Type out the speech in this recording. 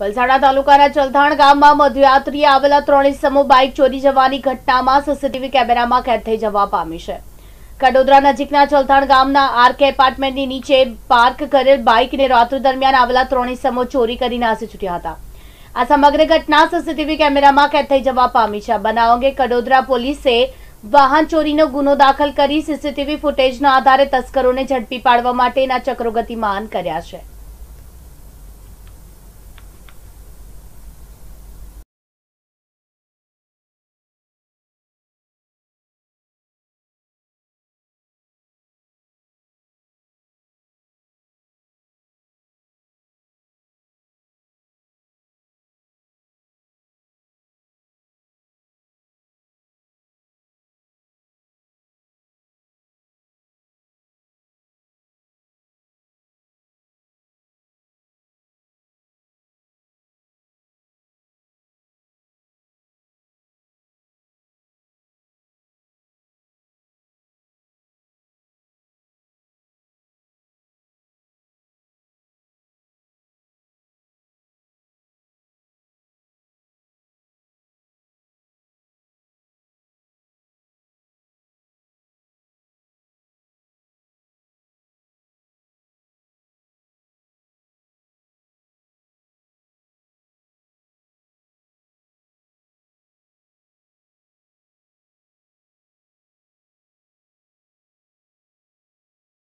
વલસાડ તાલુકાના ચલથાણ ગામમાં મધ્યરાત્રિએ આવેલા ત્રણ ઇસમો બાઇક ચોરી જવાની ઘટનામાં સીસીટીવી કેમેરામાં કેદ થઈ જવા પામી છે કડોદરા નજીકના ચલથાણ ગામના આરકે એપાર્ટમેન્ટની નીચે પાર્ક કરેલ બાઇકને રાત્રિ દરમિયાન આવેલા ત્રણ ઇસમો ચોરી કરી નાસી છૂટ્યા હતા આ સમગ્ર ઘટના સીસીટીવી કેમેરામાં કેદ થઈ જવા પામી છે બનાવ અંગે કડોદરા પોલીસે વાહન ચોરીનો ગુનો દાખલ કરી સીસીટીવી ફૂટેજના આધારે તસ્કરોને ઝડપી પાડવા માટેના ચક્રો ગતિમાન કર્યા છે